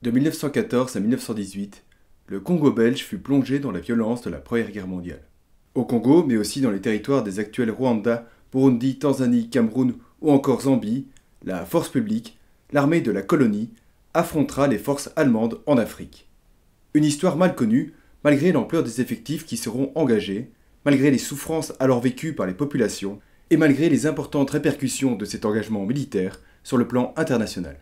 De 1914 à 1918, le Congo belge fut plongé dans la violence de la Première Guerre mondiale. Au Congo, mais aussi dans les territoires des actuels Rwanda, Burundi, Tanzanie, Cameroun ou encore Zambie, la force publique, l'armée de la colonie, affrontera les forces allemandes en Afrique. Une histoire mal connue, malgré l'ampleur des effectifs qui seront engagés, malgré les souffrances alors vécues par les populations, et malgré les importantes répercussions de cet engagement militaire sur le plan international.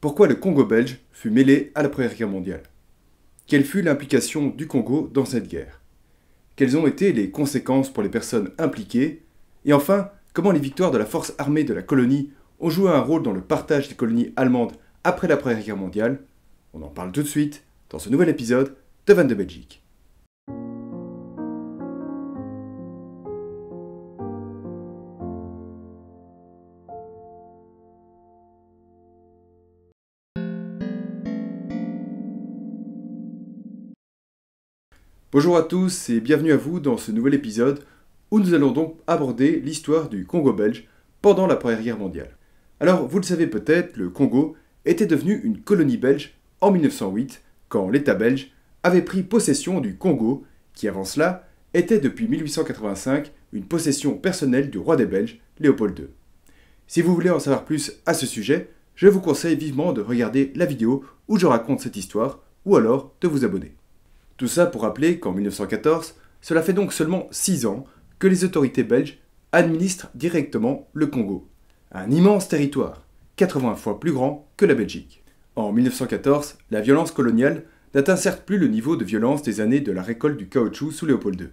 Pourquoi le Congo belge fut mêlé à la Première Guerre mondiale Quelle fut l'implication du Congo dans cette guerre Quelles ont été les conséquences pour les personnes impliquées Et enfin, comment les victoires de la force armée de la colonie ont joué un rôle dans le partage des colonies allemandes après la Première Guerre mondiale On en parle tout de suite dans ce nouvel épisode de Van de Belgique. Bonjour à tous et bienvenue à vous dans ce nouvel épisode où nous allons donc aborder l'histoire du Congo belge pendant la Première Guerre mondiale. Alors, vous le savez peut-être, le Congo était devenu une colonie belge en 1908 quand l'État belge avait pris possession du Congo qui avant cela était depuis 1885 une possession personnelle du roi des Belges, Léopold II. Si vous voulez en savoir plus à ce sujet, je vous conseille vivement de regarder la vidéo où je raconte cette histoire ou alors de vous abonner. Tout ça pour rappeler qu'en 1914, cela fait donc seulement 6 ans que les autorités belges administrent directement le Congo. Un immense territoire, 80 fois plus grand que la Belgique. En 1914, la violence coloniale n'atteint certes plus le niveau de violence des années de la récolte du caoutchouc sous Léopold II.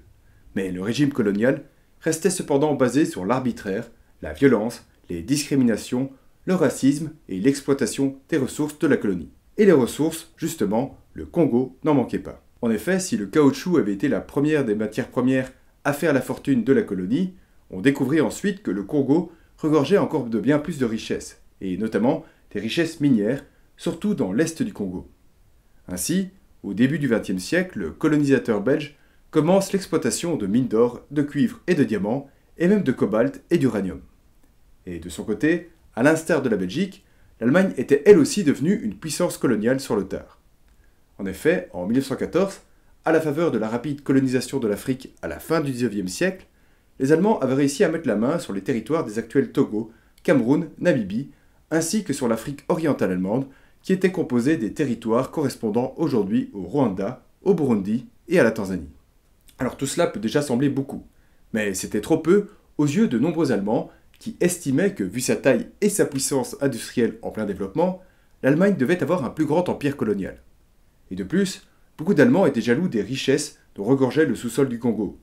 Mais le régime colonial restait cependant basé sur l'arbitraire, la violence, les discriminations, le racisme et l'exploitation des ressources de la colonie. Et les ressources, justement, le Congo n'en manquait pas. En effet, si le caoutchouc avait été la première des matières premières à faire la fortune de la colonie, on découvrit ensuite que le Congo regorgeait encore de bien plus de richesses, et notamment des richesses minières, surtout dans l'est du Congo. Ainsi, au début du XXe siècle, le colonisateur belge commence l'exploitation de mines d'or, de cuivre et de diamants, et même de cobalt et d'uranium. Et de son côté, à l'instar de la Belgique, l'Allemagne était elle aussi devenue une puissance coloniale sur le tard. En effet, en 1914, à la faveur de la rapide colonisation de l'Afrique à la fin du XIXe siècle, les Allemands avaient réussi à mettre la main sur les territoires des actuels Togo, Cameroun, Namibie, ainsi que sur l'Afrique orientale allemande, qui était composée des territoires correspondant aujourd'hui au Rwanda, au Burundi et à la Tanzanie. Alors tout cela peut déjà sembler beaucoup, mais c'était trop peu aux yeux de nombreux Allemands qui estimaient que, vu sa taille et sa puissance industrielle en plein développement, l'Allemagne devait avoir un plus grand empire colonial. Et de plus, beaucoup d'Allemands étaient jaloux des richesses dont regorgeait le sous-sol du Congo.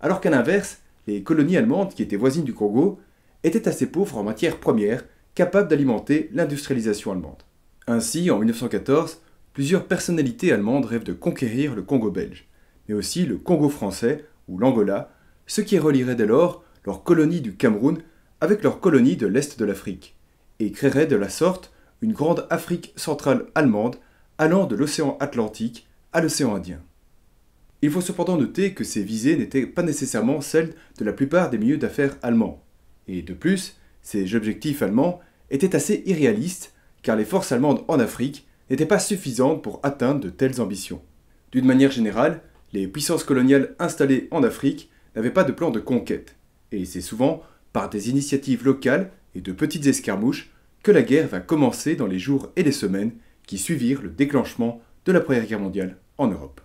Alors qu'à l'inverse, les colonies allemandes qui étaient voisines du Congo étaient assez pauvres en matières premières capables d'alimenter l'industrialisation allemande. Ainsi, en 1914, plusieurs personnalités allemandes rêvent de conquérir le Congo belge, mais aussi le Congo français ou l'Angola, ce qui relierait dès lors leur colonie du Cameroun avec leur colonie de l'Est de l'Afrique, et créerait de la sorte une grande Afrique centrale allemande allant de l'océan Atlantique à l'océan Indien. Il faut cependant noter que ces visées n'étaient pas nécessairement celles de la plupart des milieux d'affaires allemands, et de plus, ces objectifs allemands étaient assez irréalistes car les forces allemandes en Afrique n'étaient pas suffisantes pour atteindre de telles ambitions. D'une manière générale, les puissances coloniales installées en Afrique n'avaient pas de plan de conquête, et c'est souvent par des initiatives locales et de petites escarmouches que la guerre va commencer dans les jours et les semaines qui suivirent le déclenchement de la Première Guerre mondiale en Europe.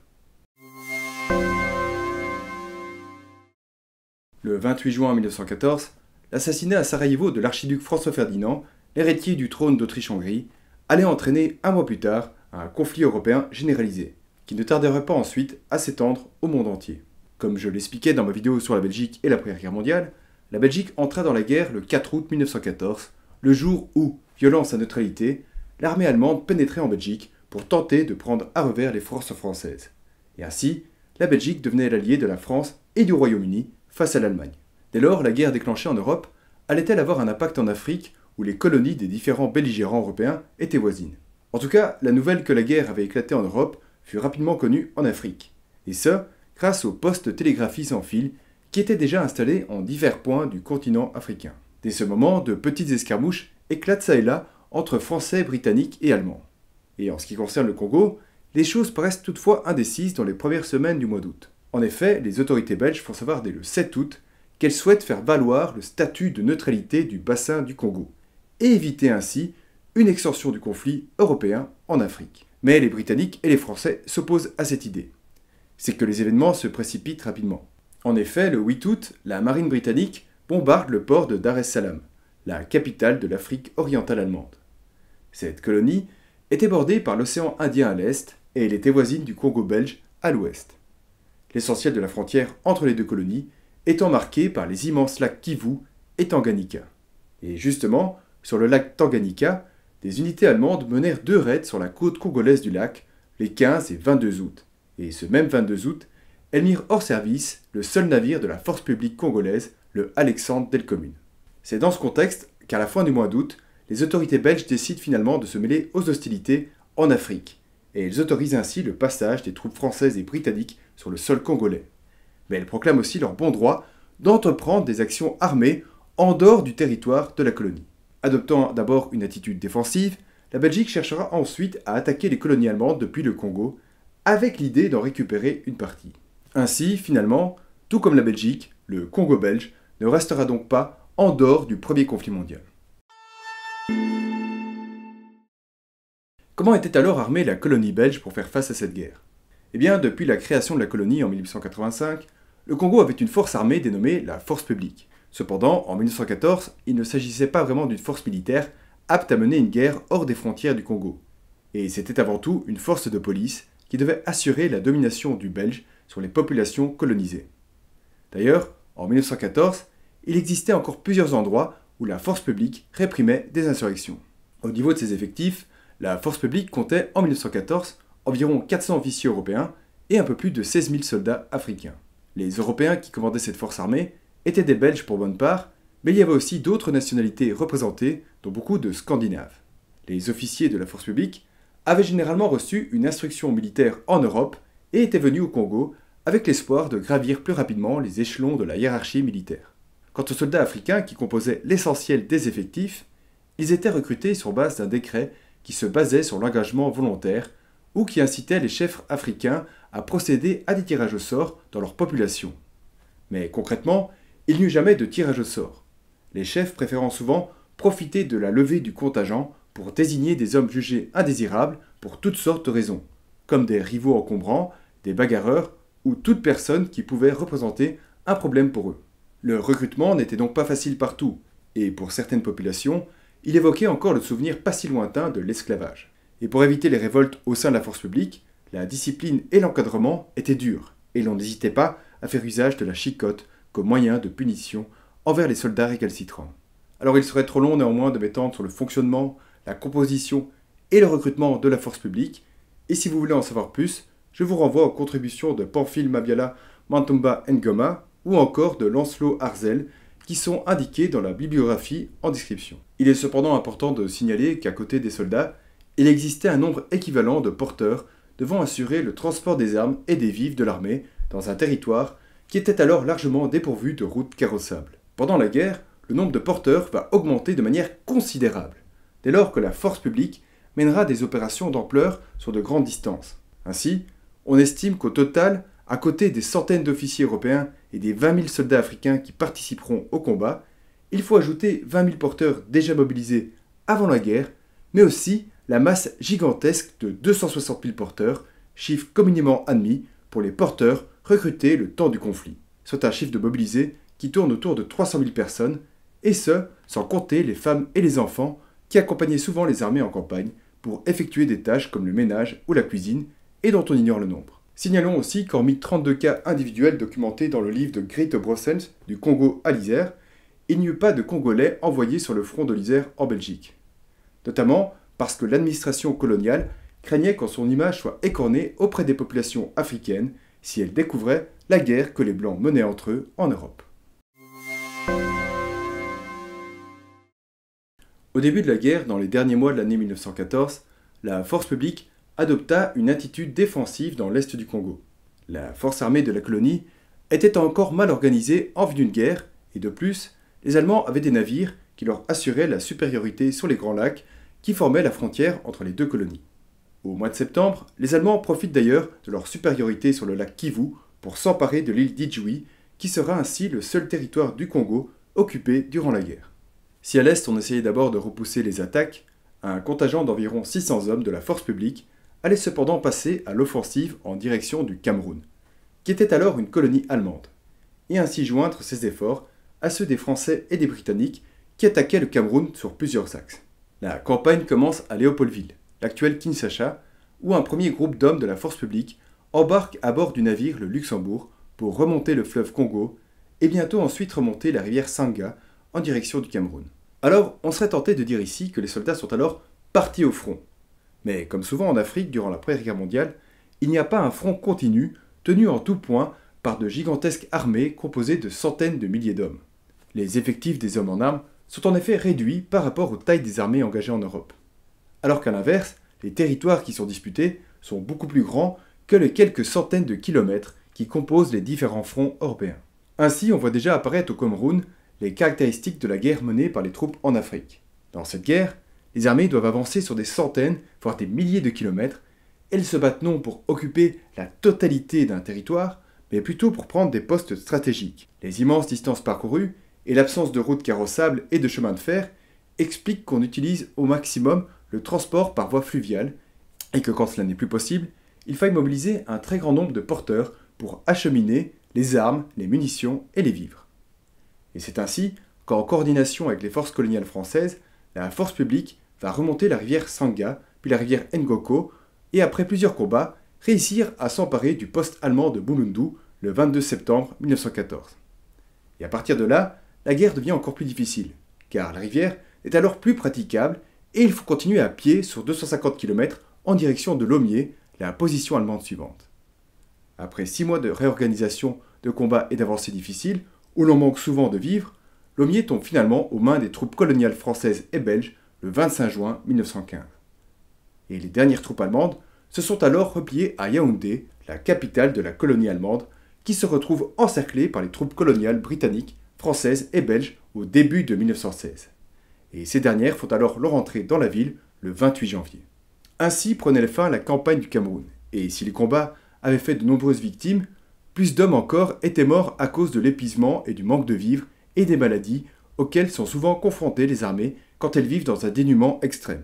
Le 28 juin 1914, l'assassinat à Sarajevo de l'archiduc François Ferdinand, héritier du trône d'Autriche-Hongrie, allait entraîner un mois plus tard un conflit européen généralisé, qui ne tarderait pas ensuite à s'étendre au monde entier. Comme je l'expliquais dans ma vidéo sur la Belgique et la Première Guerre mondiale, la Belgique entra dans la guerre le 4 août 1914, le jour où, violant sa neutralité, l'armée allemande pénétrait en Belgique pour tenter de prendre à revers les forces françaises. Et ainsi, la Belgique devenait l'alliée de la France et du Royaume-Uni face à l'Allemagne. Dès lors, la guerre déclenchée en Europe allait-elle avoir un impact en Afrique où les colonies des différents belligérants européens étaient voisines En tout cas, la nouvelle que la guerre avait éclaté en Europe fut rapidement connue en Afrique. Et ce, grâce aux postes télégraphie sans fil qui étaient déjà installés en divers points du continent africain. Dès ce moment, de petites escarmouches éclatent ça et là entre Français, Britanniques et Allemands. Et en ce qui concerne le Congo, les choses paraissent toutefois indécises dans les premières semaines du mois d'août. En effet, les autorités belges font savoir dès le 7 août qu'elles souhaitent faire valoir le statut de neutralité du bassin du Congo, et éviter ainsi une extension du conflit européen en Afrique. Mais les Britanniques et les Français s'opposent à cette idée. C'est que les événements se précipitent rapidement. En effet, le 8 août, la marine britannique bombarde le port de Dar es Salaam, la capitale de l'Afrique orientale allemande. Cette colonie était bordée par l'océan Indien à l'est et elle était voisine du Congo belge à l'ouest. L'essentiel de la frontière entre les deux colonies étant marqué par les immenses lacs Kivu et Tanganyika. Et justement, sur le lac Tanganyika, des unités allemandes menèrent deux raids sur la côte congolaise du lac les 15 et 22 août. Et ce même 22 août, elles mirent hors service le seul navire de la force publique congolaise, le Alexandre Delcommune. C'est dans ce contexte qu'à la fin du mois d'août, les autorités belges décident finalement de se mêler aux hostilités en Afrique, et elles autorisent ainsi le passage des troupes françaises et britanniques sur le sol congolais. Mais elles proclament aussi leur bon droit d'entreprendre des actions armées en dehors du territoire de la colonie. Adoptant d'abord une attitude défensive, la Belgique cherchera ensuite à attaquer les colonies allemandes depuis le Congo, avec l'idée d'en récupérer une partie. Ainsi, finalement, tout comme la Belgique, le Congo belge ne restera donc pas en dehors du premier conflit mondial. Comment était alors armée la colonie belge pour faire face à cette guerre Eh bien, depuis la création de la colonie en 1885, le Congo avait une force armée dénommée la force publique. Cependant, en 1914, il ne s'agissait pas vraiment d'une force militaire apte à mener une guerre hors des frontières du Congo. Et c'était avant tout une force de police qui devait assurer la domination du Belge sur les populations colonisées. D'ailleurs, en 1914, il existait encore plusieurs endroits où la force publique réprimait des insurrections. Au niveau de ses effectifs, la force publique comptait en 1914 environ 400 officiers européens et un peu plus de 16 000 soldats africains. Les Européens qui commandaient cette force armée étaient des Belges pour bonne part, mais il y avait aussi d'autres nationalités représentées, dont beaucoup de Scandinaves. Les officiers de la force publique avaient généralement reçu une instruction militaire en Europe et étaient venus au Congo avec l'espoir de gravir plus rapidement les échelons de la hiérarchie militaire. Quant aux soldats africains qui composaient l'essentiel des effectifs, ils étaient recrutés sur base d'un décret qui se basait sur l'engagement volontaire ou qui incitait les chefs africains à procéder à des tirages au sort dans leur population. Mais concrètement, il n'y eut jamais de tirage au sort, les chefs préférant souvent profiter de la levée du contingent pour désigner des hommes jugés indésirables pour toutes sortes de raisons, comme des rivaux encombrants, des bagarreurs ou toute personne qui pouvait représenter un problème pour eux. Le recrutement n'était donc pas facile partout, et pour certaines populations, il évoquait encore le souvenir pas si lointain de l'esclavage. Et pour éviter les révoltes au sein de la force publique, la discipline et l'encadrement étaient durs, et l'on n'hésitait pas à faire usage de la chicote comme moyen de punition envers les soldats récalcitrants. Alors il serait trop long néanmoins de m'étendre sur le fonctionnement, la composition et le recrutement de la force publique, et si vous voulez en savoir plus, je vous renvoie aux contributions de Pamphile Mabiala Mantumba Ngoma ou encore de Lancelot arzel qui sont indiqués dans la bibliographie en description. Il est cependant important de signaler qu'à côté des soldats, il existait un nombre équivalent de porteurs devant assurer le transport des armes et des vivres de l'armée dans un territoire qui était alors largement dépourvu de routes carrossables. Pendant la guerre, le nombre de porteurs va augmenter de manière considérable, dès lors que la force publique mènera des opérations d'ampleur sur de grandes distances. Ainsi, on estime qu'au total, à côté des centaines d'officiers européens et des 20 000 soldats africains qui participeront au combat, il faut ajouter 20 000 porteurs déjà mobilisés avant la guerre, mais aussi la masse gigantesque de 260 000 porteurs, chiffre communément admis pour les porteurs recrutés le temps du conflit, soit un chiffre de mobilisés qui tourne autour de 300 000 personnes, et ce, sans compter les femmes et les enfants qui accompagnaient souvent les armées en campagne pour effectuer des tâches comme le ménage ou la cuisine, et dont on ignore le nombre. Signalons aussi qu'hormis 32 cas individuels documentés dans le livre de Great Brossens du Congo à l'Isère, il n'y eut pas de Congolais envoyés sur le front de l'Isère en Belgique. Notamment parce que l'administration coloniale craignait qu'en son image soit écornée auprès des populations africaines si elle découvrait la guerre que les Blancs menaient entre eux en Europe. Au début de la guerre, dans les derniers mois de l'année 1914, la force publique adopta une attitude défensive dans l'est du Congo. La force armée de la colonie était encore mal organisée en vue d'une guerre, et de plus, les Allemands avaient des navires qui leur assuraient la supériorité sur les grands lacs qui formaient la frontière entre les deux colonies. Au mois de septembre, les Allemands profitent d'ailleurs de leur supériorité sur le lac Kivu pour s'emparer de l'île Dijui, qui sera ainsi le seul territoire du Congo occupé durant la guerre. Si à l'Est on essayait d'abord de repousser les attaques, un contingent d'environ 600 hommes de la force publique allait cependant passer à l'offensive en direction du Cameroun, qui était alors une colonie allemande, et ainsi joindre ses efforts à ceux des Français et des Britanniques qui attaquaient le Cameroun sur plusieurs axes. La campagne commence à Léopoldville, l'actuel Kinshasa, où un premier groupe d'hommes de la force publique embarque à bord du navire le Luxembourg pour remonter le fleuve Congo et bientôt ensuite remonter la rivière Sanga en direction du Cameroun. Alors, on serait tenté de dire ici que les soldats sont alors partis au front, mais comme souvent en Afrique durant la Première Guerre mondiale, il n'y a pas un front continu tenu en tout point par de gigantesques armées composées de centaines de milliers d'hommes. Les effectifs des hommes en armes sont en effet réduits par rapport aux tailles des armées engagées en Europe. Alors qu'à l'inverse, les territoires qui sont disputés sont beaucoup plus grands que les quelques centaines de kilomètres qui composent les différents fronts européens. Ainsi, on voit déjà apparaître au Cameroun les caractéristiques de la guerre menée par les troupes en Afrique. Dans cette guerre, les armées doivent avancer sur des centaines, voire des milliers de kilomètres. Elles se battent non pour occuper la totalité d'un territoire, mais plutôt pour prendre des postes stratégiques. Les immenses distances parcourues et l'absence de routes carrossables et de chemins de fer expliquent qu'on utilise au maximum le transport par voie fluviale et que quand cela n'est plus possible, il faille mobiliser un très grand nombre de porteurs pour acheminer les armes, les munitions et les vivres. Et c'est ainsi qu'en coordination avec les forces coloniales françaises, la force publique va remonter la rivière Sanga, puis la rivière Ngoko, et après plusieurs combats, réussir à s'emparer du poste allemand de Bulundu le 22 septembre 1914. Et à partir de là, la guerre devient encore plus difficile, car la rivière est alors plus praticable et il faut continuer à pied sur 250 km en direction de Lomier, la position allemande suivante. Après six mois de réorganisation, de combats et d'avancées difficiles, où l'on manque souvent de vivres, Lomier tombe finalement aux mains des troupes coloniales françaises et belges le 25 juin 1915. Et les dernières troupes allemandes se sont alors repliées à Yaoundé, la capitale de la colonie allemande, qui se retrouve encerclée par les troupes coloniales britanniques, françaises et belges au début de 1916. Et ces dernières font alors leur entrée dans la ville le 28 janvier. Ainsi prenait fin la campagne du Cameroun, et si les combats avaient fait de nombreuses victimes, plus d'hommes encore étaient morts à cause de l'épuisement et du manque de vivres et des maladies auxquelles sont souvent confrontées les armées quand elles vivent dans un dénuement extrême.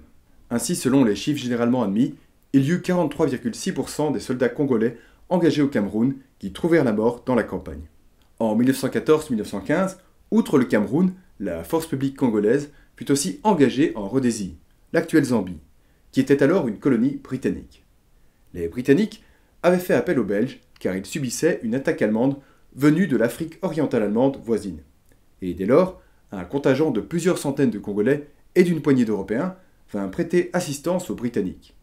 Ainsi, selon les chiffres généralement admis, il y eut 43,6% des soldats congolais engagés au Cameroun qui trouvèrent la mort dans la campagne. En 1914-1915, outre le Cameroun, la force publique congolaise fut aussi engagée en Rhodésie, l'actuelle Zambie, qui était alors une colonie britannique. Les Britanniques avaient fait appel aux Belges car ils subissaient une attaque allemande venue de l'Afrique orientale allemande voisine. Et dès lors, un contingent de plusieurs centaines de Congolais et d'une poignée d'Européens vint prêter assistance aux Britanniques.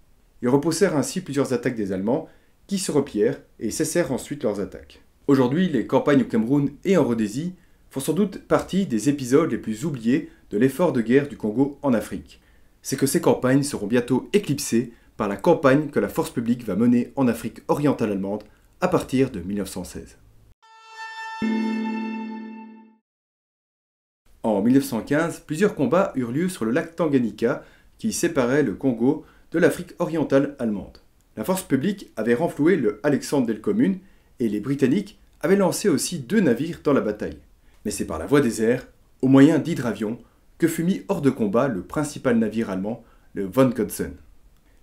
Ils repoussèrent ainsi plusieurs attaques des Allemands, qui se repièrent et cessèrent ensuite leurs attaques. Aujourd'hui, les campagnes au Cameroun et en Rhodésie font sans doute partie des épisodes les plus oubliés de l'effort de guerre du Congo en Afrique. C'est que ces campagnes seront bientôt éclipsées par la campagne que la force publique va mener en Afrique orientale allemande à partir de 1916. En 1915, plusieurs combats eurent lieu sur le lac Tanganyika, qui séparait le Congo de l'Afrique orientale allemande. La force publique avait renfloué le Alexandre del Commune et les Britanniques avaient lancé aussi deux navires dans la bataille. Mais c'est par la voie des airs, au moyen d'hydravions, que fut mis hors de combat le principal navire allemand, le Von Godsen.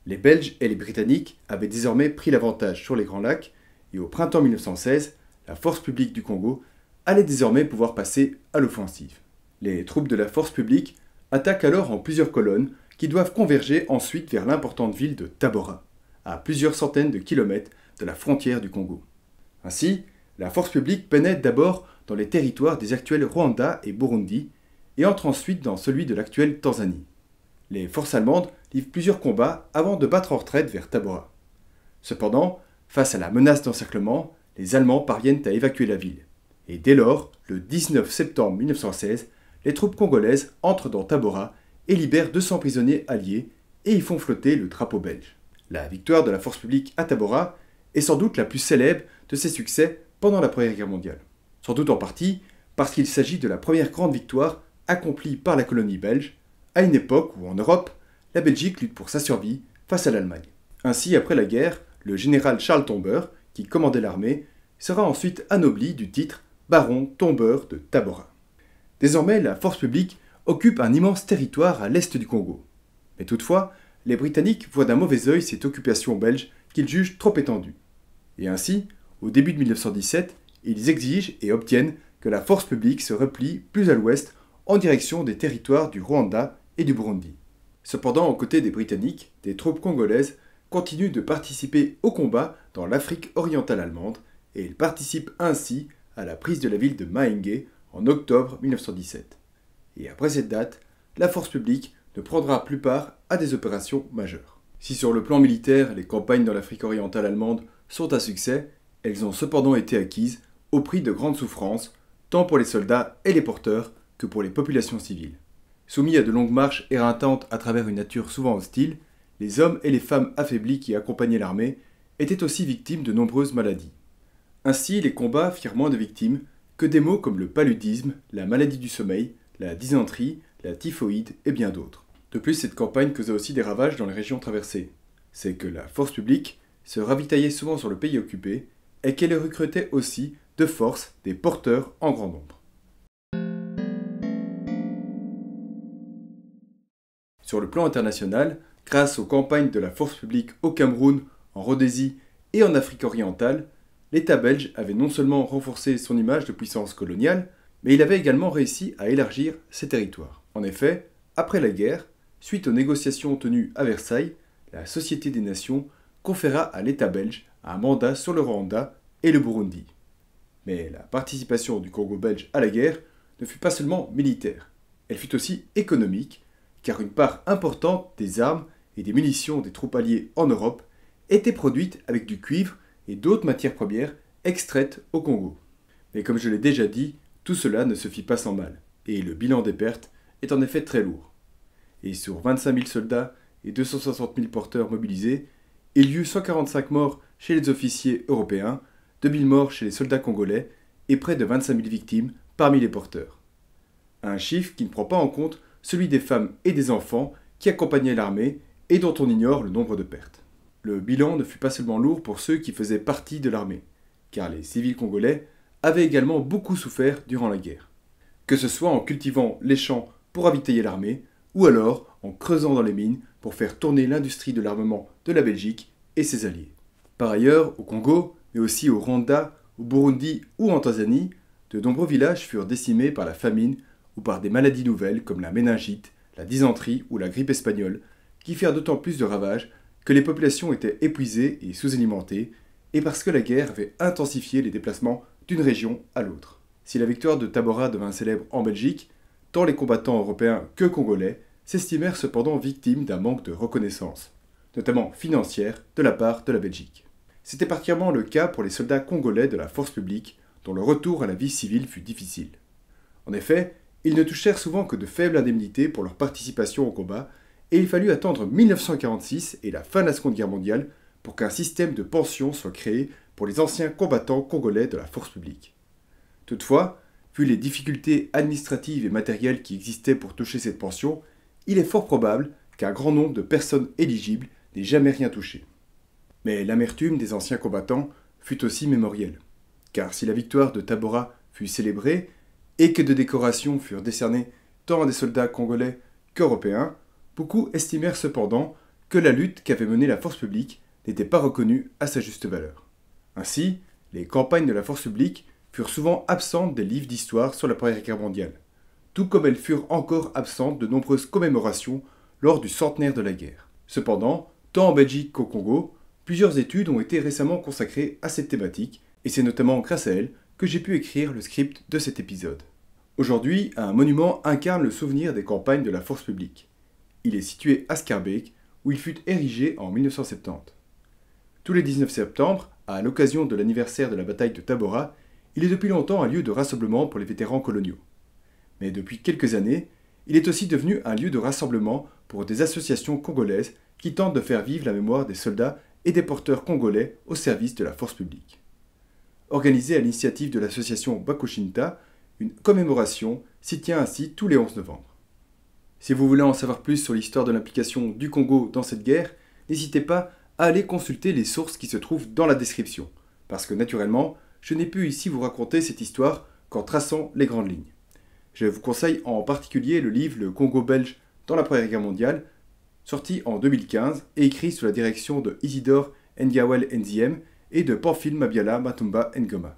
Les Belges et les Britanniques avaient désormais pris l'avantage sur les Grands Lacs et au printemps 1916, la force publique du Congo allait désormais pouvoir passer à l'offensive. Les troupes de la force publique attaquent alors en plusieurs colonnes qui doivent converger ensuite vers l'importante ville de Tabora, à plusieurs centaines de kilomètres de la frontière du Congo. Ainsi, la force publique pénètre d'abord dans les territoires des actuels Rwanda et Burundi et entre ensuite dans celui de l'actuelle Tanzanie. Les forces allemandes livrent plusieurs combats avant de battre en retraite vers Tabora. Cependant, face à la menace d'encerclement, les Allemands parviennent à évacuer la ville. Et dès lors, le 19 septembre 1916, les troupes congolaises entrent dans Tabora et libèrent 200 prisonniers alliés et y font flotter le drapeau belge. La victoire de la force publique à Tabora est sans doute la plus célèbre de ses succès pendant la Première Guerre mondiale. Sans doute en partie parce qu'il s'agit de la première grande victoire accomplie par la colonie belge, à une époque où en Europe, la Belgique lutte pour sa survie face à l'Allemagne. Ainsi, après la guerre, le général Charles Tombeur, qui commandait l'armée, sera ensuite anobli du titre baron tombeur de Tabora. Désormais, la force publique occupe un immense territoire à l'est du Congo. Mais toutefois, les Britanniques voient d'un mauvais œil cette occupation belge qu'ils jugent trop étendue. Et ainsi, au début de 1917, ils exigent et obtiennent que la force publique se replie plus à l'ouest en direction des territoires du Rwanda et du Burundi. Cependant, aux côtés des Britanniques, des troupes congolaises continuent de participer au combat dans l'Afrique orientale allemande et ils participent ainsi à la prise de la ville de Mahenge en octobre 1917. Et après cette date, la force publique ne prendra plus part à des opérations majeures. Si sur le plan militaire, les campagnes dans l'Afrique orientale allemande sont un succès, elles ont cependant été acquises au prix de grandes souffrances, tant pour les soldats et les porteurs que pour les populations civiles. Soumis à de longues marches éreintantes à travers une nature souvent hostile, les hommes et les femmes affaiblis qui accompagnaient l'armée étaient aussi victimes de nombreuses maladies. Ainsi, les combats firent moins de victimes, que des mots comme le paludisme, la maladie du sommeil, la dysenterie, la typhoïde et bien d'autres. De plus, cette campagne causa aussi des ravages dans les régions traversées. C'est que la force publique se ravitaillait souvent sur le pays occupé et qu'elle recrutait aussi de force des porteurs en grand nombre. Sur le plan international, grâce aux campagnes de la force publique au Cameroun, en Rhodésie et en Afrique orientale, l'État belge avait non seulement renforcé son image de puissance coloniale, mais il avait également réussi à élargir ses territoires. En effet, après la guerre, suite aux négociations tenues à Versailles, la Société des Nations conféra à l'État belge un mandat sur le Rwanda et le Burundi. Mais la participation du Congo belge à la guerre ne fut pas seulement militaire, elle fut aussi économique, car une part importante des armes et des munitions des troupes alliées en Europe était produite avec du cuivre et d'autres matières premières extraites au Congo. Mais comme je l'ai déjà dit, tout cela ne se fit pas sans mal, et le bilan des pertes est en effet très lourd. Et sur 25 000 soldats et 260 000 porteurs mobilisés, il y eut 145 morts chez les officiers européens, 000 morts chez les soldats congolais et près de 25 000 victimes parmi les porteurs. Un chiffre qui ne prend pas en compte celui des femmes et des enfants qui accompagnaient l'armée et dont on ignore le nombre de pertes. Le bilan ne fut pas seulement lourd pour ceux qui faisaient partie de l'armée, car les civils congolais avaient également beaucoup souffert durant la guerre. Que ce soit en cultivant les champs pour ravitailler l'armée, ou alors en creusant dans les mines pour faire tourner l'industrie de l'armement de la Belgique et ses alliés. Par ailleurs, au Congo, mais aussi au Rwanda, au Burundi ou en Tanzanie, de nombreux villages furent décimés par la famine ou par des maladies nouvelles comme la méningite, la dysenterie ou la grippe espagnole, qui firent d'autant plus de ravages que les populations étaient épuisées et sous-alimentées, et parce que la guerre avait intensifié les déplacements d'une région à l'autre. Si la victoire de Tabora devint célèbre en Belgique, tant les combattants européens que congolais s'estimèrent cependant victimes d'un manque de reconnaissance, notamment financière, de la part de la Belgique. C'était particulièrement le cas pour les soldats congolais de la force publique, dont le retour à la vie civile fut difficile. En effet, ils ne touchèrent souvent que de faibles indemnités pour leur participation au combat, et il fallut attendre 1946 et la fin de la Seconde Guerre mondiale pour qu'un système de pension soit créé pour les anciens combattants congolais de la force publique. Toutefois, vu les difficultés administratives et matérielles qui existaient pour toucher cette pension, il est fort probable qu'un grand nombre de personnes éligibles n'aient jamais rien touché. Mais l'amertume des anciens combattants fut aussi mémorielle, car si la victoire de Tabora fut célébrée et que de décorations furent décernées tant à des soldats congolais qu'européens, Beaucoup estimèrent cependant que la lutte qu'avait menée la force publique n'était pas reconnue à sa juste valeur. Ainsi, les campagnes de la force publique furent souvent absentes des livres d'histoire sur la Première Guerre mondiale, tout comme elles furent encore absentes de nombreuses commémorations lors du centenaire de la guerre. Cependant, tant en Belgique qu'au Congo, plusieurs études ont été récemment consacrées à cette thématique, et c'est notamment grâce à elles que j'ai pu écrire le script de cet épisode. Aujourd'hui, un monument incarne le souvenir des campagnes de la force publique. Il est situé à Skarbek, où il fut érigé en 1970. Tous les 19 septembre, à l'occasion de l'anniversaire de la bataille de Tabora, il est depuis longtemps un lieu de rassemblement pour les vétérans coloniaux. Mais depuis quelques années, il est aussi devenu un lieu de rassemblement pour des associations congolaises qui tentent de faire vivre la mémoire des soldats et des porteurs congolais au service de la force publique. Organisée à l'initiative de l'association Bakushinta, une commémoration s'y tient ainsi tous les 11 novembre. Si vous voulez en savoir plus sur l'histoire de l'implication du Congo dans cette guerre, n'hésitez pas à aller consulter les sources qui se trouvent dans la description, parce que naturellement, je n'ai pu ici vous raconter cette histoire qu'en traçant les grandes lignes. Je vous conseille en particulier le livre Le Congo belge dans la Première Guerre mondiale, sorti en 2015 et écrit sous la direction de Isidore Ngawel Nziem et de Pamphile Mabiala Matumba Ngoma.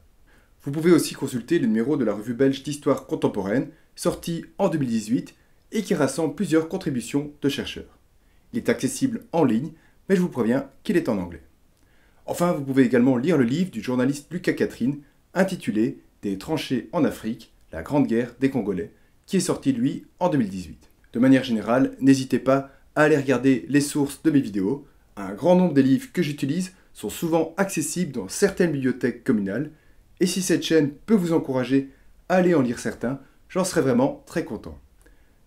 Vous pouvez aussi consulter le numéro de la revue belge d'histoire contemporaine, sorti en 2018 et qui rassemble plusieurs contributions de chercheurs. Il est accessible en ligne, mais je vous préviens qu'il est en anglais. Enfin, vous pouvez également lire le livre du journaliste Lucas Catherine, intitulé Des tranchées en Afrique, la Grande Guerre des Congolais, qui est sorti lui en 2018. De manière générale, n'hésitez pas à aller regarder les sources de mes vidéos. Un grand nombre des livres que j'utilise sont souvent accessibles dans certaines bibliothèques communales, et si cette chaîne peut vous encourager à aller en lire certains, j'en serais vraiment très content.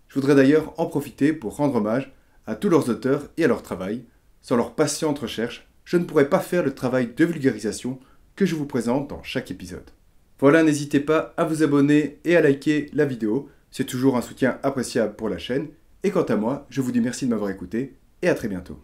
Je voudrais d'ailleurs en profiter pour rendre hommage à tous leurs auteurs et à leur travail. Sans leur patiente recherche, je ne pourrais pas faire le travail de vulgarisation que je vous présente dans chaque épisode. Voilà, n'hésitez pas à vous abonner et à liker la vidéo, c'est toujours un soutien appréciable pour la chaîne, et quant à moi, je vous dis merci de m'avoir écouté, et à très bientôt.